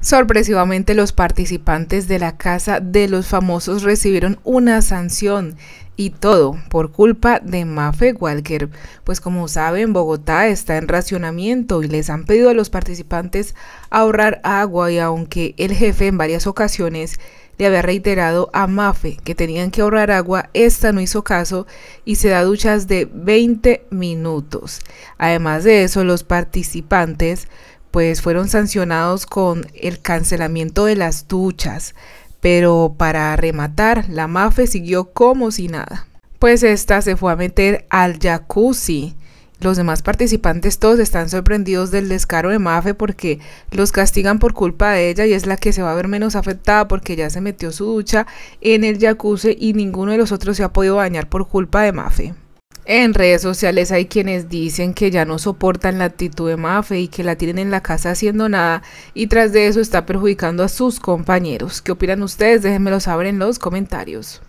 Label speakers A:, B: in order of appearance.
A: Sorpresivamente los participantes de la casa de los famosos recibieron una sanción y todo por culpa de Mafe Walker, pues como saben Bogotá está en racionamiento y les han pedido a los participantes ahorrar agua y aunque el jefe en varias ocasiones le había reiterado a Mafe que tenían que ahorrar agua, esta no hizo caso y se da duchas de 20 minutos. Además de eso, los participantes pues fueron sancionados con el cancelamiento de las duchas, pero para rematar, la Mafe siguió como si nada. Pues esta se fue a meter al jacuzzi. Los demás participantes todos están sorprendidos del descaro de Mafe porque los castigan por culpa de ella y es la que se va a ver menos afectada porque ya se metió su ducha en el jacuzzi y ninguno de los otros se ha podido bañar por culpa de Mafe. En redes sociales hay quienes dicen que ya no soportan la actitud de Mafe y que la tienen en la casa haciendo nada y tras de eso está perjudicando a sus compañeros. ¿Qué opinan ustedes? Déjenmelo saber en los comentarios.